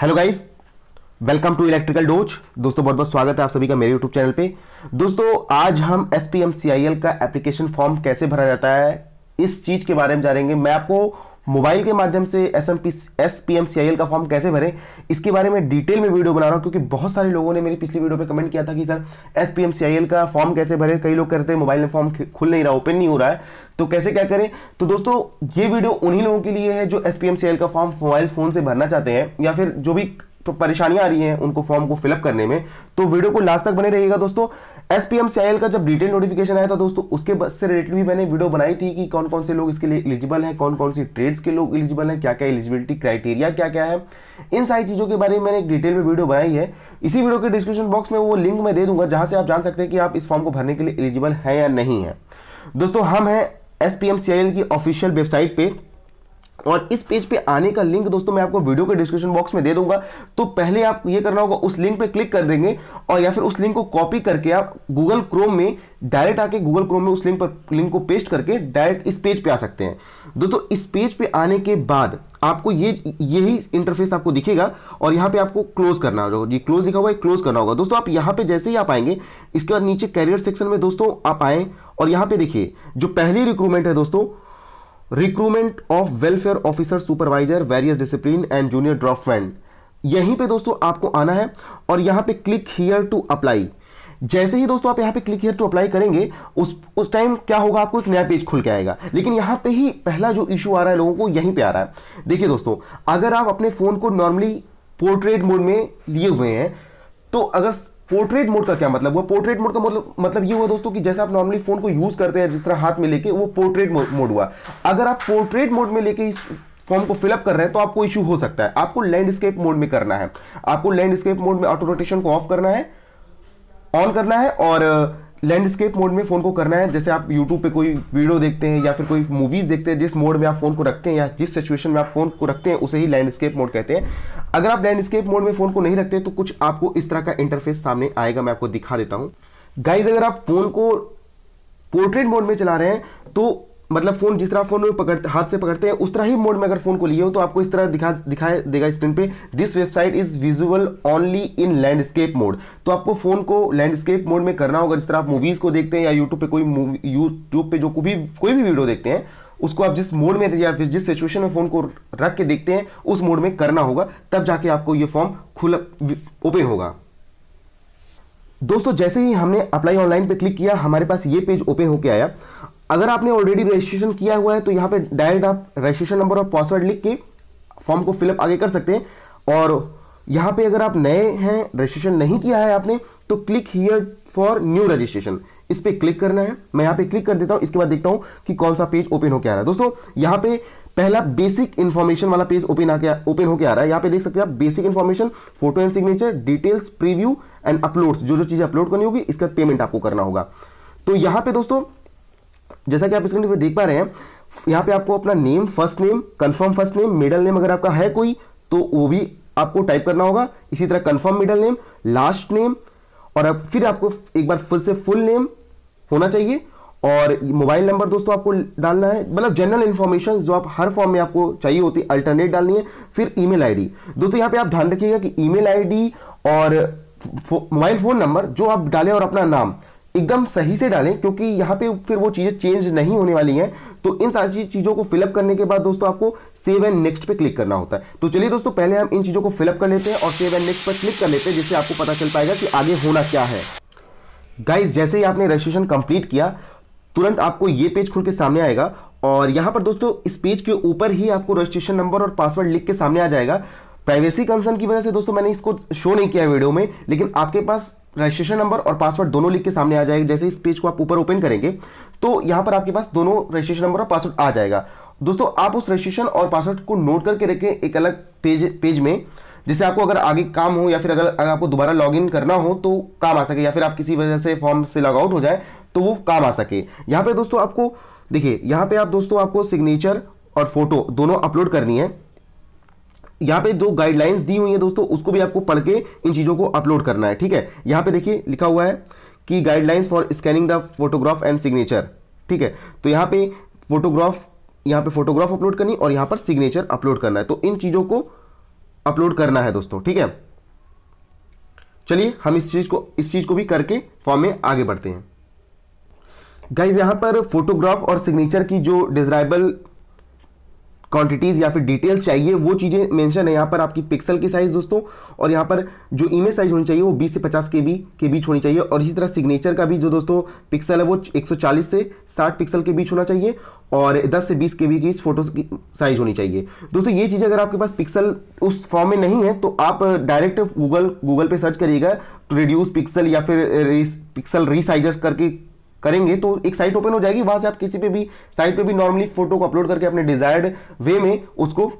hello guys welcome to electrical dose दोस्तों बहुत बहुत स्वागत है आप सभी का मेरे यूट्यूब चैनल पे दोस्तों आज हम एस पी का एप्लीकेशन फॉर्म कैसे भरा जाता है इस चीज़ के बारे में जानेंगे मैं आपको मोबाइल के माध्यम से S M P S P M C I L का फॉर्म कैसे भरें इसके बारे में डिटेल में वीडियो बना रहा हूँ क्योंकि बहुत सारे लोगों ने मेरी पिछली वीडियो पे कमेंट किया था कि sir S P M C I L का फॉर्म कैसे भरें कई लोग करते हैं मोबाइल में फॉर्म खुल नहीं रहा ओपन नहीं हो रहा है तो कैसे क्या करें तो दोस्तों ये वीडियो उन्हीं लोगों के लिए है जो एस का फॉर्म मोबाइल फ़ोन से भरना चाहते हैं या फिर जो भी परेशानियां आ रही हैं उनको फॉर्म को फिलअप करने में तो वीडियो को लास्ट तक बने रहिएगा दोस्तों एस पी का जब डिटेल नोटिफिकेशन आया था दोस्तों उसके से रिलेटेड भी मैंने वीडियो बनाई थी कि कौन कौन से लोग इसके लिए एलिजिबल हैं कौन कौन सी ट्रेड्स के लोग एलिजिबल हैं क्या क्या एलिजिबिलिटी क्राइटेरिया क्या क्या है इन सारी चीज़ों के बारे में मैंने एक डिटेल में वीडियो बनाई है इसी वीडियो के डिस्क्रिप्शन बॉक्स में वो लिंक मैं दे दूंगा जहाँ से आप जान सकते हैं कि आप इस फॉर्म को भरने के लिए एलिजिबल हैं या नहीं है दोस्तों हम हैं एस की ऑफिशियल वेबसाइट पे और इस पेज पे आने का लिंक दोस्तों मैं आपको वीडियो के डिस्क्रिप्शन बॉक्स में दे दूंगा तो पहले आप ये करना होगा उस लिंक पे क्लिक कर देंगे और या फिर उस लिंक को कॉपी करके आप गूगल क्रोम में डायरेक्ट आके गूगल क्रोम में उस लिंक पर लिंक को पेस्ट करके डायरेक्ट इस पेज पे आ सकते हैं दोस्तों इस पेज पे आने के बाद आपको ये यही इंटरफेस आपको दिखेगा और यहाँ पे आपको क्लोज करना होगा जी क्लोज लिखा हुआ है क्लोज करना होगा दोस्तों आप यहाँ पे जैसे ही आप आएंगे इसके बाद नीचे कैरियर सेक्शन में दोस्तों आप आएँ और यहां पे देखिए जो पहली रिक्रूटमेंट है दोस्तों recruitment of welfare officer supervisor various discipline and junior draftsman यहीं पे दोस्तों आपको आना है और यहां पे क्लिक हियर टू अप्लाई जैसे ही दोस्तों आप यहां पे क्लिक हियर टू अप्लाई करेंगे उस उस टाइम क्या होगा आपको एक नया पेज खुल के आएगा लेकिन यहां पे ही पहला जो इशू आ रहा है लोगों को यहीं पे आ रहा है देखिए दोस्तों अगर आप अपने फ़ोन को नॉर्मली पोर्ट्रेट मोड में लिए हुए हैं तो अगर पोर्ट्रेट मोड का क्या मतलब हुआ पोर्ट्रेट मोड का मतलब मतलब ये हुआ दोस्तों कि जैसे आप नॉर्मली फोन को यूज करते हैं जिस तरह हाथ में लेके वो पोर्ट्रेट मोड हुआ अगर आप पोर्ट्रेट मोड में लेके इस फॉर्म को फिलअप कर रहे हैं तो आपको इश्यू हो सकता है आपको लैंडस्केप मोड में करना है आपको लैंडस्केप मोड में ऑटो रोटेशन को ऑफ करना है ऑन करना है और लैंडस्केप मोड में फ़ोन को करना है जैसे आप यूट्यूब पे कोई वीडियो देखते हैं या फिर कोई मूवीज़ देखते हैं जिस मोड में आप फ़ोन को रखते हैं या जिस सिचुएशन में आप फ़ोन को रखते हैं उसे ही लैंडस्केप मोड कहते हैं अगर आप लैंडस्केप मोड में फ़ोन को नहीं रखते तो कुछ आपको इस तरह का इंटरफेस सामने आएगा मैं आपको दिखा देता हूं गाइज अगर आप फ़ोन को पोर्ट्रेट मोड में चला रहे हैं तो मतलब फ़ोन जिस तरह फ़ोन में पकड़ते हाथ से पकड़ते हैं उस तरह ही मोड में अगर फ़ोन को लिए हो तो आपको इस तरह दिखा दिखाई देगा स्क्रीन पे this website is visual only in landscape mode तो आपको फ़ोन को लैंडस्केप मोड में करना होगा जिस तरह आप मूवीज़ को देखते हैं या यूट्यूब पे कोई यूट्यूब पे जो भी कोई भी वीडियो देखते हैं उसको आप जिस मोड में या फिर जिस सिचुएशन में फ़ोन को रख के देखते हैं उस मोड में करना होगा तब जाके आपको ये फॉर्म खुला ओपन होगा दोस्तों जैसे ही हमने अप्लाई ऑनलाइन पे क्लिक किया हमारे पास ये पेज ओपन होके आया अगर आपने ऑलरेडी रजिस्ट्रेशन किया हुआ है तो यहाँ पे डायरेक्ट आप रजिस्ट्रेशन नंबर और पासवर्ड लिख के फॉर्म को फिलअप आगे कर सकते हैं और यहाँ पे अगर आप नए हैं रजिस्ट्रेशन नहीं किया है आपने तो click here for new registration इस पर क्लिक करना है मैं यहाँ पे क्लिक कर देता हूँ इसके बाद देखता हूँ कि कौन सा पेज ओपन होकर आ रहा है दोस्तों यहाँ पे पहला बेसिक इन्फॉर्मेशन वाला पेज ओपन आके ओपन होकर आ रहा है यहाँ पे देख सकते हैं आप basic information photo and signature details preview and uploads जो जो चीज़ें अपलोड करनी होगी इसका पेमेंट आपको करना होगा तो यहाँ पे दोस्तों जैसा कि आप स्क्रीन पर देख पा रहे हैं यहाँ पे आपको अपना name first name confirm first name middle name अगर आपका है कोई तो वो भी आपको टाइप करना होगा इसी तरह confirm middle name last name और अब फिर आपको एक बार फिर से फुल नेम होना चाहिए और मोबाइल नंबर दोस्तों आपको डालना है मतलब जनरल इन्फॉर्मेशन जो आप हर फॉर्म में आपको चाहिए होती है अल्टरनेट डालनी है फिर ईमेल आईडी दोस्तों यहाँ पे आप ध्यान रखिएगा कि ईमेल आईडी और मोबाइल फ़ोन नंबर जो आप डालें और अपना नाम एकदम सही से डालें क्योंकि यहाँ पे फिर वो चीज़ें चेंज नहीं होने वाली हैं तो इन सारी चीज़ों को फिलअप करने के बाद दोस्तों आपको सेव एंड नेक्स्ट पे क्लिक करना होता है तो चलिए दोस्तों पहले हम इन चीज़ों को फिलअप कर लेते हैं और सेव एंड नेक्स्ट पर क्लिक कर लेते हैं जिससे आपको पता चल पाएगा कि आगे होना क्या है गाइज जैसे ही आपने रजिस्ट्रेशन कंप्लीट किया तुरंत आपको ये पेज खुल के सामने आएगा और यहाँ पर दोस्तों इस पेज के ऊपर ही आपको रजिस्ट्रेशन नंबर और पासवर्ड लिख के सामने आ जाएगा प्राइवेसी कंसर्न की वजह से दोस्तों मैंने इसको शो नहीं किया वीडियो में लेकिन आपके पास रजिस्ट्रेशन नंबर और पासवर्ड दोनों लिख के सामने आ जाएगा जैसे इस पेज को आप ऊपर ओपन करेंगे तो यहाँ पर आपके पास दोनों रजिस्ट्रेशन नंबर और पासवर्ड आ जाएगा दोस्तों आप उस रजिस्ट्रेशन और पासवर्ड को नोट करके रखें एक अलग पेज पेज में जिससे आपको अगर आगे काम हो या फिर अगर, अगर आपको दोबारा लॉगिन करना हो तो काम आ सके या फिर आप किसी वजह से फॉर्म से लॉगआउट हो जाए तो वो काम आ सके यहाँ पे दोस्तों आपको देखिए यहाँ पे आप दोस्तों आपको सिग्नेचर और फोटो दोनों अपलोड करनी है यहाँ पे जो गाइडलाइंस दी हुई है दोस्तों उसको भी आपको पढ़ के इन चीज़ों को अपलोड करना है ठीक है यहाँ पे देखिए लिखा हुआ है कि guidelines for scanning the photograph and signature ठीक है तो यहाँ पे फोटोग्राफ यहाँ पे फोटोग्राफ अपलोड करनी और यहाँ पर सिग्नेचर अपलोड करना है तो इन चीज़ों को अपलोड करना है दोस्तों ठीक है चलिए हम इस चीज़ को इस चीज़ को भी करके फॉर्म में आगे बढ़ते हैं गाइज यहाँ पर फोटोग्राफ और सिग्नेचर की जो डिजराइबल क्वांटिटीज़ या फिर डिटेल्स चाहिए वो चीज़ें मेंशन है यहाँ पर आपकी पिक्सल की साइज़ दोस्तों और यहाँ पर जो इमेज साइज़ होनी चाहिए वो 20 से 50 के बी के बीच होनी चाहिए और इसी तरह सिग्नेचर का भी जो दोस्तों पिक्सल है वो 140 से 60 पिक्सल के बीच होना चाहिए और 10 से 20 के बीच बीच फोटो की साइज़ होनी चाहिए दोस्तों ये चीज़ अगर आपके पास पिक्सल उस फॉर्म में नहीं है तो आप डायरेक्ट गूगल गूगल पर सर्च करिएगा रिड्यूस पिक्सल या फिर पिक्सल रिसाइजर करके करेंगे तो एक साइट ओपन हो जाएगी वहां से आप किसी पे भी साइट पे भी नॉर्मली फोटो को अपलोड करके अपने डिजायर्ड वे में उसको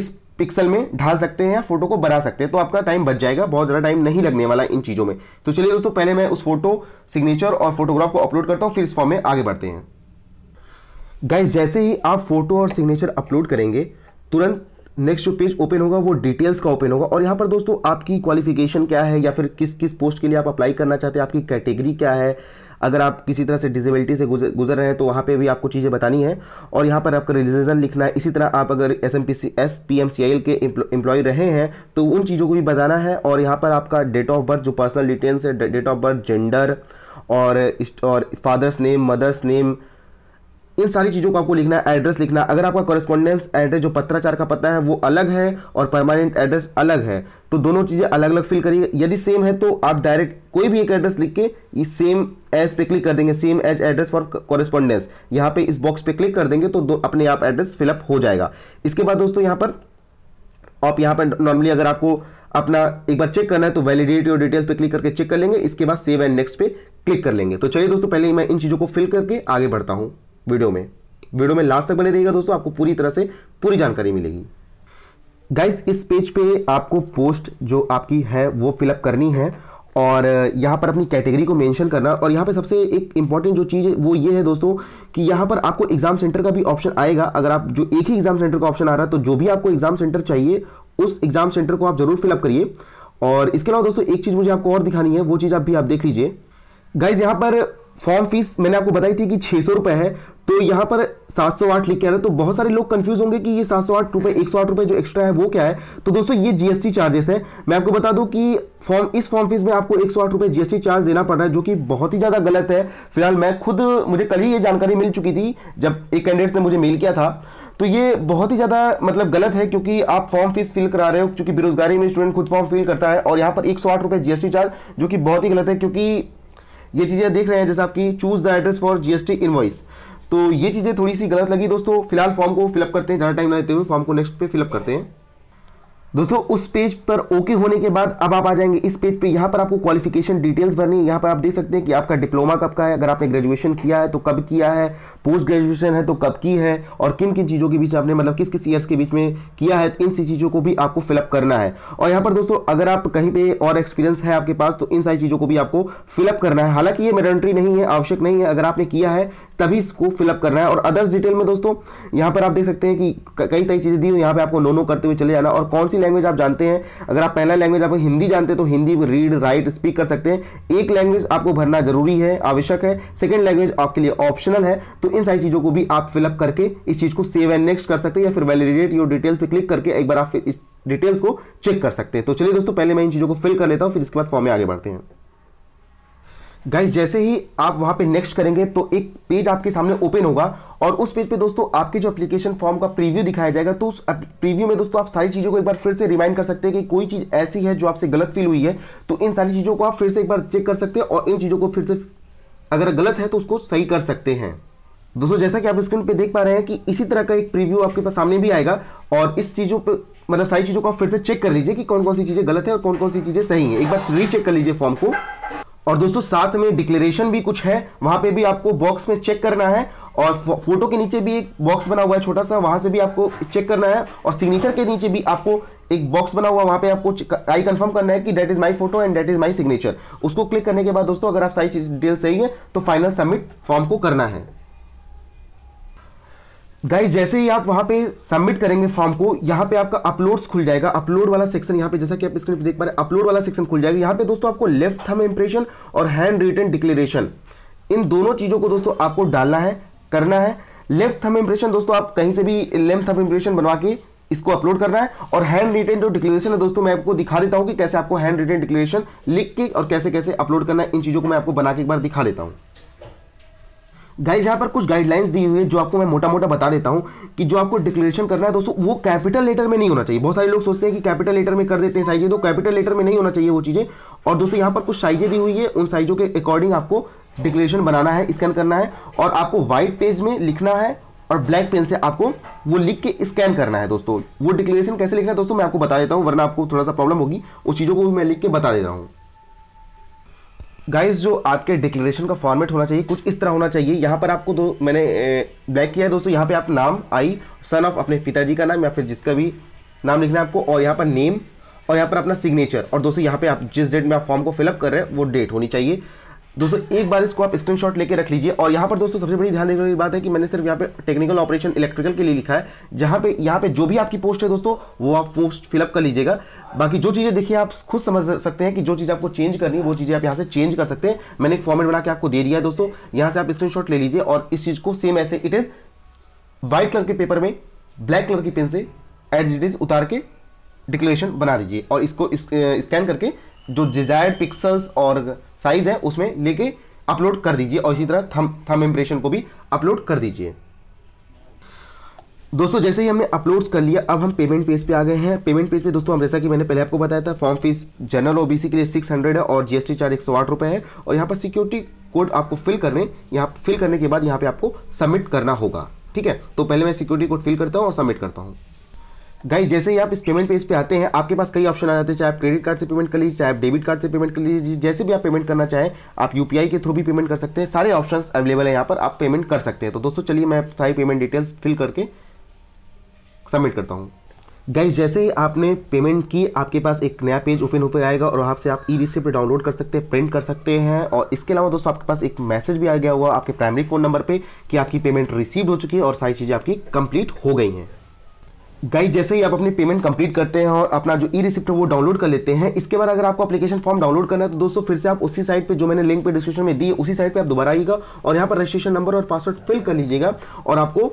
इस पिक्सल में ढाल सकते हैं या फोटो को बना सकते हैं तो आपका टाइम बच जाएगा बहुत ज़्यादा टाइम नहीं लगने वाला इन चीज़ों में तो चलिए दोस्तों पहले मैं उस फोटो सिग्नेचर और फोटोग्राफ को अपलोड करता हूँ फिर इस फॉर्म में आगे बढ़ते हैं गाइज जैसे ही आप फोटो और सिग्नेचर अपलोड करेंगे तुरंत नेक्स्ट जो पेज ओपन होगा वो डिटेल्स का ओपन होगा और यहाँ पर दोस्तों आपकी क्वालिफिकेशन क्या है या फिर किस किस पोस्ट के लिए आप अप्लाई करना चाहते हैं आपकी कैटेगरी क्या है अगर आप किसी तरह से डिजेबिलिटी से गुजर गुजर रहे हैं तो वहाँ पे भी आपको चीज़ें बतानी है और यहाँ पर आपका रजिस्ट्रेशन लिखना है इसी तरह आप अगर S M P C S P M C I L के एम्प्लॉय रहे हैं तो उन चीज़ों को भी बताना है और यहाँ पर आपका डेट ऑफ बर्थ जो पर्सनल डिटेल्स है डेट ऑफ बर्थ जेंडर और और फादर्स नेम मदर्स नेम इन सारी चीज़ों को आपको लिखना है एड्रेस लिखना अगर आपका कॉरेस्पॉन्डेंस एड्रेस जो पत्राचार का पता है वो अलग है और परमानेंट एड्रेस अलग है तो दोनों चीज़ें अलग अलग फिल करिए यदि सेम है तो आप डायरेक्ट कोई भी एक एड्रेस लिख के इस सेम एज पे क्लिक कर देंगे same as address for correspondence यहाँ पे इस बॉक्स पे क्लिक कर देंगे तो अपने आप एड्रेस फिलअप हो जाएगा इसके बाद दोस्तों यहाँ पर आप यहाँ पर नॉर्मली अगर आपको अपना एक बार चेक करना है तो वैलिडिटी और डिटेल्स पे क्लिक करके चेक कर लेंगे इसके बाद सेव एंड नेक्स्ट पे क्लिक कर लेंगे तो चलिए दोस्तों पहले मैं इन चीज़ों को फिल करके आगे बढ़ता हूँ वीडियो में वीडियो में लास्ट तक बने रहिएगा दोस्तों आपको पूरी तरह से पूरी जानकारी मिलेगी गाइस इस पेज पे आपको पोस्ट जो आपकी है वो फिलअप करनी है और यहाँ पर अपनी कैटेगरी को मेंशन करना और यहाँ पे सबसे एक इम्पॉर्टेंट जो चीज़ है वो ये है दोस्तों कि यहाँ पर आपको एग्ज़ाम सेंटर का भी ऑप्शन आएगा अगर आप जो एक ही एग्ज़ाम सेंटर का ऑप्शन आ रहा है तो जो भी आपको एग्ज़ाम सेंटर चाहिए उस एग्ज़ाम सेंटर को आप ज़रूर फिलअप करिए और इसके अलावा दोस्तों एक चीज़ मुझे आपको और दिखानी है वो चीज़ आप भी आप देख लीजिए गाइज यहाँ पर फॉर्म फीस मैंने आपको बताई थी कि छः सौ रुपये है तो यहाँ पर सात सौ आठ लिख के आ रहे हैं तो बहुत सारे लोग कंफ्यूज होंगे कि ये सात सौ आठ रुपये एक सौ आठ रुपये जो एक्स्ट्रा है वो क्या है तो दोस्तों ये जीएसटी चार्जेस है मैं आपको बता दूं कि फॉर्म इस फॉर्म फीस में आपको एक सौ आठ रुपये जीएसटी चार्ज देना पड़ रहा है जो कि बहुत ही ज़्यादा गलत है फिलहाल मैं खुद मुझे कल ही ये जानकारी मिल चुकी थी जब एक कैंडिडेट ने मुझे मेल किया था तो ये बहुत ही ज़्यादा मतलब गलत है क्योंकि आप फॉर्म फीस फिल करा रहे हो क्योंकि बेरोजगारी में स्टूडेंट खुद फॉर्म फिल करता है और यहाँ पर एक सौ आठ रुपये जीएसटी चार्ज जो कि बहुत ही गलत है क्योंकि ये चीज़ें देख रहे हैं जैसे आपकी choose the address for GST invoice तो ये चीज़ें थोड़ी सी गलत लगी दोस्तों फिलहाल फॉर्म को फिलअप करते हैं ज़्यादा टाइम ना लेते हुए फॉर्म को नेक्स्ट पे फिलअप करते हैं दोस्तों उस पेज पर ओके होने के बाद अब आप आ जाएंगे इस पेज पे यहाँ पर आपको क्वालिफिकेशन डिटेल्स भरनी है यहाँ पर आप देख सकते हैं कि आपका डिप्लोमा कब का है अगर आपने ग्रेजुएशन किया है तो कब किया है पोस्ट ग्रेजुएशन है तो कब की है और किन किन चीज़ों के बीच आपने मतलब किस किस ईयर्स के बीच में किया है इन सी चीज़ों को भी आपको फिलअप करना है और यहाँ पर दोस्तों अगर आप कहीं पे और एक्सपीरियंस है आपके पास तो इन सारी चीज़ों को भी आपको फिलअप करना है हालांकि ये मेडेंट्री नहीं है आवश्यक नहीं है अगर आपने किया है तभी इसको फिलअप करना है और अदर्स डिटेल में दोस्तों यहाँ पर आप देख सकते हैं कि कई सारी चीज़ें दी हुई यहाँ पर आपको नो नो करते हुए चले जाना और कौन सी लैंग्वेज आप जानते हैं अगर आप पहला लैंग्वेज आपको हिंदी जानते हैं तो हिंदी रीड राइट स्पीक कर सकते हैं एक लैंग्वेज आपको भरना जरूरी है आवश्यक है सेकेंड लैंग्वेज आपके लिए ऑप्शनल है तो इन सारी चीज़ों को भी आप फिलअप करके इस चीज़ को सेव एंड नेक्स्ट कर सकते हैं या फिर वैलिडेट योर डिटेल्स पे क्लिक करके एक बार आप इस डिटेल्स को चेक कर सकते हैं तो चलिए दोस्तों पहले मैं इन चीज़ों को फिल कर लेता हूँ फिर इसके बाद फॉर्म में आगे बढ़ते हैं गाइज जैसे ही आप वहाँ पे नेक्स्ट करेंगे तो एक पेज आपके सामने ओपन होगा और उस पेज पे दोस्तों आपके जो एप्लीकेशन फॉर्म का प्रीव्यू दिखाया जाएगा तो उस प्रीव्यू में दोस्तों आप सारी चीज़ों को एक बार फिर से रिमाइंड कर सकते हैं कि कोई चीज़ ऐसी है जो आपसे गलत फील हुई है तो इन सारी चीज़ों को आप फिर से एक बार चेक कर सकते हैं और इन चीज़ों को फिर से अगर गलत है तो उसको सही कर सकते हैं दोस्तों जैसा कि आप स्क्रीन पे देख पा रहे हैं कि इसी तरह का एक प्रीव्यू आपके पास सामने भी आएगा और इस चीज़ों पे मतलब सारी चीज़ों को आप फिर से चेक कर लीजिए कि कौन कौन सी चीज़ें गलत है और कौन कौन सी चीज़ें सही है एक बार रीचेक कर लीजिए फॉर्म को और दोस्तों साथ में डिक्लेरेशन भी कुछ है वहां पे भी आपको बॉक्स में चेक करना है और फोटो के नीचे भी एक बॉक्स बना हुआ है छोटा सा वहां से भी आपको चेक करना है और सिग्नेचर के नीचे भी आपको एक बॉक्स बना हुआ वहां पे आपको आई कंफर्म करना है कि date is my photo and date is my signature उसको क्लिक करने के बाद दोस्तों अगर आप सारी डिटेल सही है तो फाइनल सबमिट फॉर्म को करना है गाइज जैसे ही आप वहां पे सबमिट करेंगे फॉर्म को यहाँ पे आपका अपलोड्स खुल जाएगा अपलोड वाला सेक्शन यहाँ पे जैसा कि आप स्क्रीन पे देख पा रहे हैं अपलोड वाला सेक्शन खुल जाएगा यहाँ पे दोस्तों आपको लेफ्ट थम इंप्रेशन और हैंड रिटर्न डिक्लेरेशन इन दोनों चीज़ों को दोस्तों आपको डालना है करना है लेफ्ट थम इंप्रेशन दोस्तों आप कहीं से भी लेफ्ट थम इंप्रेशन बनवा के इसको अपलोड करना है और हैंड रिटर्न जो डिक्लेरेशन है दोस्तों मैं आपको दिखा देता हूँ कि कैसे आपको हैंड रिटन डिक्लेरेशन लिख के और कैसे कैसे अपलोड करना है इन चीज़ों को मैं आपको बना के एक बार दिखा देता हूँ गाइज यहाँ पर कुछ गाइडलाइंस दी हुई है जो आपको मैं मोटा मोटा बता देता हूँ कि जो आपको डिक्लेरेशन करना है दोस्तों वो कैपिटल लेटर में नहीं होना चाहिए बहुत सारे लोग सोचते हैं कि कैपिटल लेटर में कर देते हैं साइजें तो कैपिटल लेटर में नहीं होना चाहिए वो चीज़ें और दोस्तों यहाँ पर कुछ साइजें दी हुई है उन साइजों के अकॉर्डिंग आपको डिक्लेरेशन बनाना है स्कैन करना है और आपको व्हाइट पेज में लिखना है और ब्लैक पेन से आपको वो लिख के स्कैन करना है दोस्तों वो डिक्लेरेशन कैसे लिखना है दोस्तों मैं आपको बता देता हूँ वरना आपको थोड़ा सा प्रॉब्लम होगी उस चीज़ों को भी मैं लिख के बता दे रहा हूँ गाइस जो आपके डिक्लेरेशन का फॉर्मेट होना चाहिए कुछ इस तरह होना चाहिए यहाँ पर आपको दो मैंने ब्लैक किया है दोस्तों यहाँ पे आप नाम आई सन ऑफ अपने पिताजी का नाम या फिर जिसका भी नाम लिखना है आपको और यहाँ पर नेम और यहाँ पर अपना सिग्नेचर और दोस्तों यहाँ पे आप जिस डेट में आप फॉर्म को फिलअप कर रहे हैं वो डेट होनी चाहिए दोस्तों एक बार इसको आप स्क्रीनशॉट लेके रख लीजिए और यहाँ पर दोस्तों सबसे बड़ी ध्यान देने की बात है कि मैंने सिर्फ यहाँ पे टेक्निकल ऑपरेशन इलेक्ट्रिकल के लिए लिखा है जहाँ पे यहाँ पे जो भी आपकी पोस्ट है दोस्तों वो आप पोस्ट फिलअप कर लीजिएगा बाकी जो चीज़ें देखिए आप खुद समझ सकते हैं कि जो चीज़ आपको चेंज करनी है वो चीज़ें आप यहाँ से चेंज कर सकते हैं मैंने एक फॉर्मेट बना के आपको दे दिया है दोस्तों यहाँ से आप शॉट ले लीजिए और इस चीज़ को सेम ऐसे इट इज़ व्हाइट कलर के पेपर में ब्लैक कलर की पेन से एज इट इज़ उतार के डिक्लेरेशन बना दीजिए और इसको स्कैन करके जो डिजायर्ड पिक्सल्स और साइज है उसमें लेके अपलोड कर दीजिए और इसी तरह थम थम इम्प्रेशन को भी अपलोड कर दीजिए दोस्तों जैसे ही हमने अपलोड्स कर लिया अब हम पेमेंट पेज पे आ गए हैं पेमेंट पेज पे दोस्तों हम जैसा कि मैंने पहले आपको बताया था फॉर्म फीस जनरल ओबीसी के लिए 600 है और जीएसटी चार्ज एक सौ आठ है और यहाँ पर सिक्योरिटी कोड आपको फिल करने यहाँ फिल करने के बाद यहाँ पे आपको सबमिट करना होगा ठीक है तो पहले मैं सिक्योरिटी कोड फिल करता हूँ और सबमिट करता हूँ गाइस जैसे ही आप इस पेमेंट पेज पे आते हैं आपके पास कई ऑप्शन आ जाते हैं चाहे आप क्रेडिट कार्ड से पेमेंट कर लीजिए चाहे आप डेबिट कार्ड से पेमेंट कर लीजिए जैसे भी आप पेमेंट करना चाहें आप यूपीआई के थ्रू भी पेमेंट कर सकते हैं सारे ऑप्शन अवेलेबल है यहाँ पर आप पेमेंट कर सकते हैं तो दोस्तों चलिए मैं सारी पेमेंट डिटेल्स फिल करके सबमिट करता हूँ गाइज जैसे ही आपने पेमेंट की आपके पास एक नया पेज ओपन होकर आएगा और वहाँ से आप ई रिसिप्ट डाउनलोड कर सकते हैं प्रिंट कर सकते हैं और इसके अलावा दोस्तों आपके पास एक मैसेज भी आ गया हुआ आपके प्राइमरी फ़ोन नंबर पे कि आपकी पेमेंट रिसीव हो चुकी है और सारी चीज़ें आपकी कंप्लीट हो गई हैं गाइस जैसे ही आप अपनी पेमेंट कंप्लीट करते हैं और अपना जो ई रिसिप्ट है वो डाउनलोड कर लेते हैं इसके बाद अगर आपको अपलीकेशन फॉर्म डाउनलोड करना है तो दोस्तों फिर से आप उसी साइट पे जो मैंने लिंक पे डिस्क्रिप्शन में दी है उसी साइट पे आप दोबारा आइएगा और यहाँ पर रजिस्ट्रेशन नंबर और पासवर्ड फिल कर लीजिएगा और आपको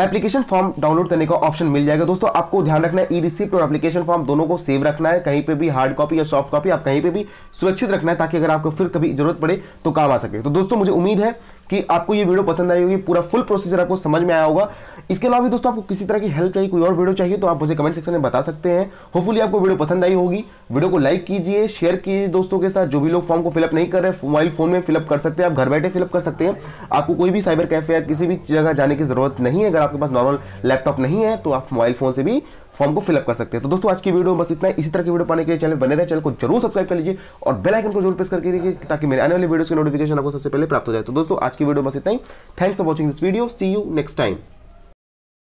एप्लीकेशन फॉर्म डाउनलोड करने का ऑप्शन मिल जाएगा दोस्तों आपको ध्यान रखना है ई रिसिप्ट और एप्लीकेशन फॉर्म दोनों को सेव रखना है कहीं पे भी हार्ड कॉपी या सॉफ्ट कॉपी आप कहीं पे भी सुरक्षित रखना है ताकि अगर आपको फिर कभी जरूरत पड़े तो काम आ सके तो दोस्तों मुझे उम्मीद है कि आपको ये वीडियो पसंद आई होगी पूरा फुल प्रोसीजर आपको समझ में आया होगा इसके अलावा भी दोस्तों आपको किसी तरह की हेल्प चाहिए कोई और वीडियो चाहिए तो आप मुझे कमेंट सेक्शन में बता सकते हैं होपफुली आपको वीडियो पसंद आई होगी वीडियो को लाइक कीजिए शेयर कीजिए दोस्तों के साथ जो भी लोग फॉर्म को फिलअप नहीं कर रहे मोबाइल फोन में फिलअप कर सकते हैं आप घर बैठे फिलअप कर सकते हैं आपको कोई भी साइबर कैफे या किसी भी जगह जाने की जरूरत नहीं है अगर आपके पास नॉर्मल लैपटॉप नहीं है तो आप मोबाइल फोन से भी फॉर्म को फिलअप कर सकते हैं तो दोस्तों आज की वीडियो में बस इतना इसी तरह की वीडियो पाने के लिए चैनल बने रहे चैनल को जरूर सब्सक्राइब कर लीजिए और बेल आइकन को जरूर प्रेस करके दीजिए ताकि मेरे आने वाले वीडियो की नोटिफिकेशन आपको सबसे पहले प्राप्त हो जाए तो दोस्तों आज की वीडियो बस इतना ही thanks for watching this video see you next time